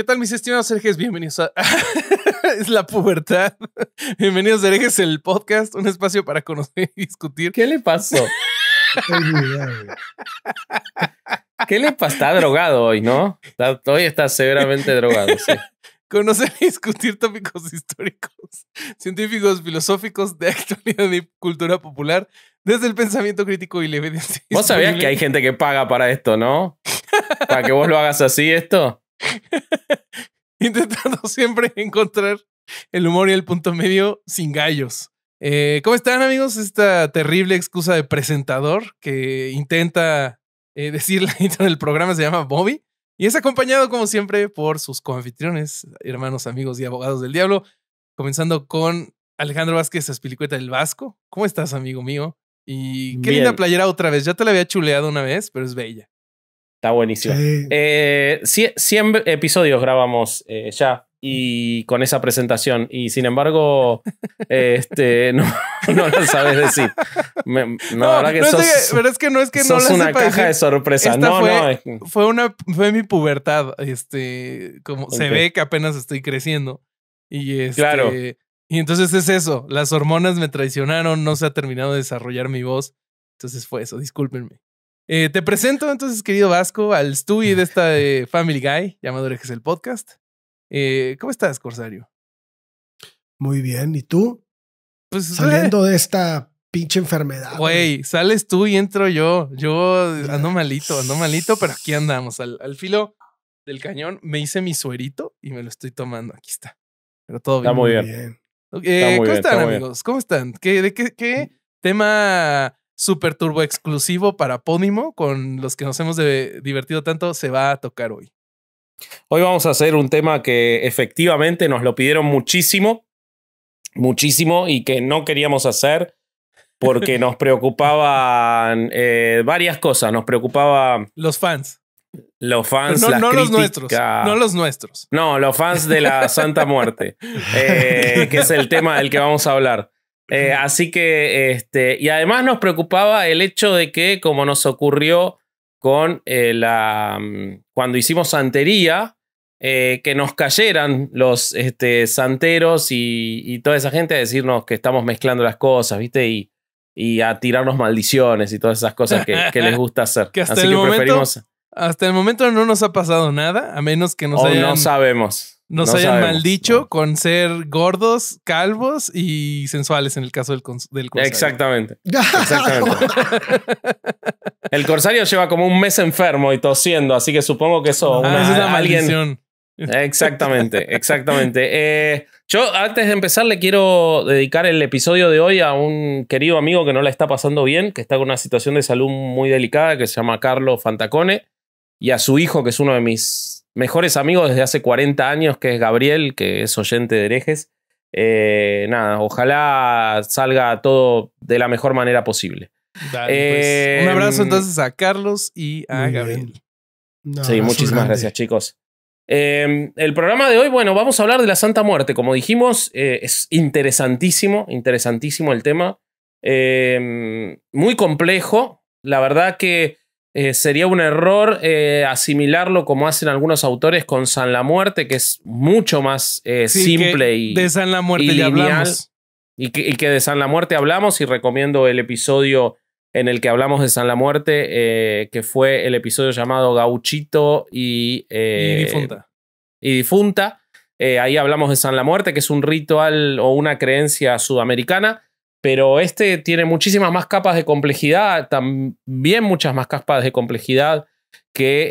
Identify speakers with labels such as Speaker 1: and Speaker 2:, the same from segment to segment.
Speaker 1: ¿Qué tal, mis estimados herejes? Bienvenidos a. es la pubertad. Bienvenidos a Herejes, el podcast, un espacio para conocer y discutir. ¿Qué le pasó?
Speaker 2: ¿Qué le pasa? Está drogado hoy, ¿no? hoy está severamente drogado, sí.
Speaker 1: Conocer y discutir tópicos históricos, científicos, filosóficos, de actualidad y cultura popular, desde el pensamiento crítico y la Vos sabías que hay gente
Speaker 2: que paga para esto, ¿no? Para que vos lo hagas así, esto.
Speaker 1: intentando siempre encontrar el humor y el punto medio sin gallos. Eh, ¿Cómo están amigos? Esta terrible excusa de presentador que intenta eh, decir la intro del programa se llama Bobby y es acompañado como siempre por sus coanfitriones, hermanos, amigos y abogados del diablo, comenzando con Alejandro Vázquez Aspilicueta, del Vasco. ¿Cómo estás amigo mío? Y qué linda playera otra vez, ya te la había chuleado una vez, pero es
Speaker 2: bella. Está buenísimo. Sí. 100 eh, episodios grabamos eh, ya y con esa presentación y sin embargo este, no, lo sabes decir no, verdad que no es que no es que sos una caja de sorpresa no fue, no
Speaker 1: fue una fue mi pubertad este como se ve que apenas estoy creciendo y este, claro y entonces es eso las hormonas me traicionaron no se ha terminado de desarrollar mi voz entonces fue eso discúlpenme eh, te presento entonces, querido Vasco, al Stewie de esta de eh, Family Guy, llamado es el Podcast. Eh, ¿Cómo estás, Corsario? Muy bien, ¿y tú? Pues saliendo
Speaker 2: de esta pinche enfermedad.
Speaker 1: Güey, sales tú y entro yo. Yo ando malito, ando malito, pero aquí andamos, al, al filo del cañón. Me hice mi suerito y me lo estoy tomando. Aquí está. Pero todo bien. Está muy bien. ¿Cómo están, amigos? ¿Cómo están? ¿Qué, ¿De qué mm. tema super turbo exclusivo para Pónimo, con los que nos hemos divertido tanto, se va a tocar hoy.
Speaker 2: Hoy vamos a hacer un tema que efectivamente nos lo pidieron muchísimo, muchísimo y que no queríamos hacer porque nos preocupaban eh, varias cosas. Nos preocupaban Los fans. Los fans, no, los nuestros. No los nuestros. No, los fans de la Santa Muerte, eh, que es el tema del que vamos a hablar. Eh, así que, este, y además nos preocupaba el hecho de que, como nos ocurrió con eh, la, mm, cuando hicimos santería, eh, que nos cayeran los este, santeros y, y, toda esa gente a decirnos que estamos mezclando las cosas, ¿viste? Y, y a tirarnos maldiciones y todas esas cosas que, les gusta hacer. que hasta el momento,
Speaker 1: Hasta el momento no nos ha pasado nada, a menos que nos no sabemos nos no hayan maldito maldicho con ser gordos, calvos y sensuales en el caso del,
Speaker 2: corsario. Exactamente. el corsario lleva como un mes enfermo y tosiendo, así que supongo que eso. Ah, es una alguien... maldición. Exactamente, exactamente. Eh, yo antes de empezar le quiero dedicar el episodio de hoy a un querido amigo que no la está pasando bien, que está con una situación de salud muy delicada, que se llama Carlos Fantacone, y a su hijo, que es uno de mis mejores amigos desde hace 40 años, que es Gabriel, que es oyente de herejes. Eh, nada, ojalá salga todo de la mejor manera posible. Pues, eh, Un abrazo mm, entonces
Speaker 1: a Carlos y
Speaker 2: a Gabriel. sí, muchísimas gracias, chicos. Em, el programa de hoy, bueno, vamos a hablar de la Santa Muerte. Como dijimos, eh, es interesantísimo, interesantísimo el tema. Em, muy complejo. La verdad que eh, sería un error eh, asimilarlo como hacen algunos autores con San la Muerte, que es mucho más eh, simple y. De San la Muerte y Y que, de San la Muerte hablamos, y recomiendo el episodio en el que hablamos de San la Muerte, que fue el episodio llamado Gauchito y difunta. Y difunta. ahí hablamos de San la Muerte, que es un ritual o una creencia sudamericana pero este tiene muchísimas más capas de complejidad, también muchas más capas de complejidad que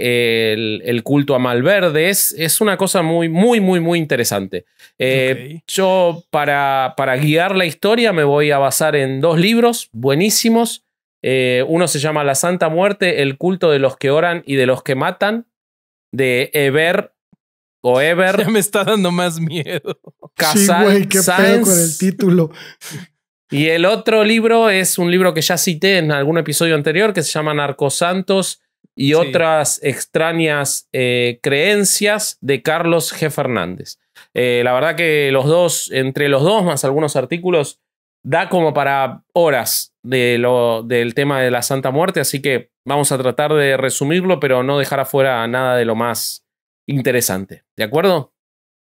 Speaker 2: eh, el, culto a Malverde. Es, una cosa muy, muy, muy, muy interesante. Eh, yo, para, guiar la historia, me voy a basar en dos libros buenísimos. Eh, uno se llama La Santa Muerte, el culto de los que oran y de los que matan, de Eber o Eber... Ya me está dando más miedo. Casal sí, güey, qué con el
Speaker 1: título.
Speaker 2: Y el otro libro es un libro que ya cité en algún episodio anterior que se llama Narcosantos y otras extrañas eh, creencias de Carlos G. Fernández. Eh, la verdad que los dos, entre los dos más algunos artículos, da como para horas del tema de la Santa Muerte, así que vamos a tratar de resumirlo, pero no dejar afuera nada de lo más interesante. ¿De acuerdo?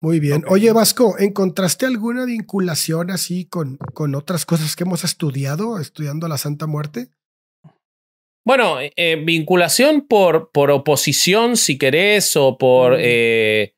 Speaker 2: Muy bien. Oye, Vasco, ¿encontraste alguna vinculación así con, con otras cosas que hemos estudiado, estudiando la Santa Muerte? Bueno, eh, eh, vinculación por, por oposición, si querés, o por, eh,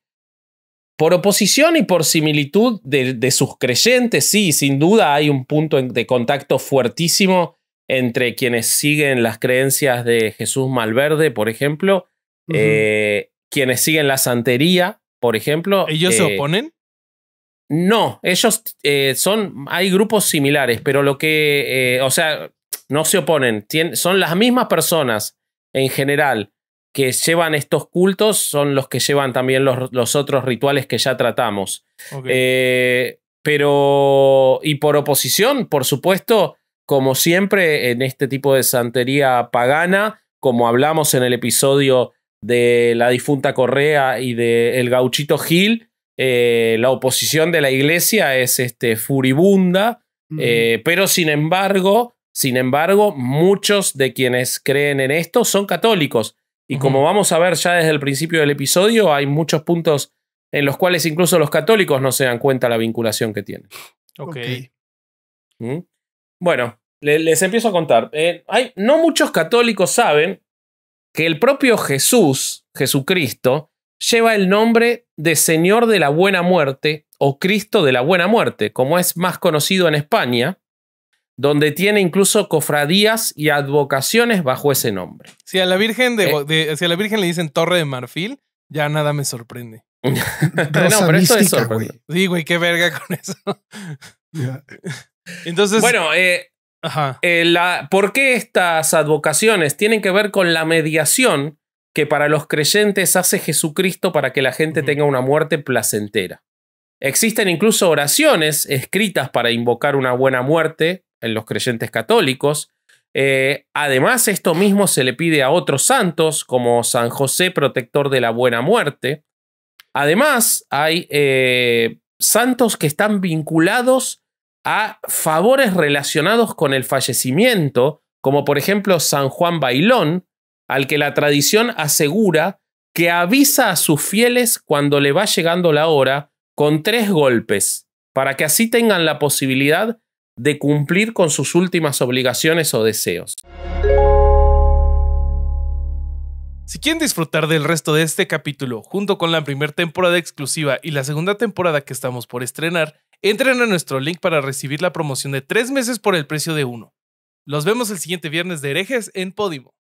Speaker 2: por oposición y por similitud de, sus creyentes, sí, sin duda hay un punto de contacto fuertísimo entre quienes siguen las creencias de Jesús Malverde, por ejemplo, quienes siguen la santería, por ejemplo. ¿Ellos se eh, oponen? No, ellos eh, son. Hay grupos similares, pero lo que. Eh, o sea, no se oponen. son las mismas personas en general que llevan estos cultos, son los que llevan también los, otros rituales que ya tratamos. pero. Y por oposición, por supuesto, como siempre en este tipo de santería pagana, como hablamos en el episodio de la difunta Correa y de el gauchito Gil, eh, la oposición de la iglesia es este, furibunda, eh, pero sin embargo, sin embargo, muchos de quienes creen en esto son católicos. Y como vamos a ver ya desde el principio del episodio, hay muchos puntos en los cuales incluso los católicos no se dan cuenta la vinculación que tienen. Ok. ¿Mm? Bueno, les empiezo a contar. Eh, hay, no muchos católicos saben que el propio Jesús, Jesucristo, lleva el nombre de Señor de la Buena Muerte o Cristo de la Buena Muerte, como es más conocido en España, donde tiene incluso cofradías y advocaciones bajo ese nombre. Si a la Virgen,
Speaker 1: de, eh. la Virgen le dicen Torre de Marfil, ya nada me sorprende. no, pero esto Sí, güey, qué verga con eso.
Speaker 2: Entonces. Bueno, eh, eh, la, ¿Por qué estas advocaciones tienen que ver con la mediación que para los creyentes hace Jesucristo para que la gente tenga una muerte placentera? Existen incluso oraciones escritas para invocar una buena muerte en los creyentes católicos. Eh, además, esto mismo se le pide a otros santos, como San José, protector de la buena muerte. Además, hay eh, santos que están vinculados a favores relacionados con el fallecimiento, como por ejemplo San Juan Bailón, al que la tradición asegura que avisa a sus fieles cuando le va llegando la hora con tres golpes, para que así tengan la posibilidad de cumplir con sus últimas obligaciones o deseos.
Speaker 1: Si quieren disfrutar del resto de este capítulo junto con la primera temporada exclusiva y la segunda temporada que estamos por estrenar, Entren a nuestro link para recibir la promoción de tres meses por el precio de uno. Los vemos el siguiente viernes de herejes en Podimo.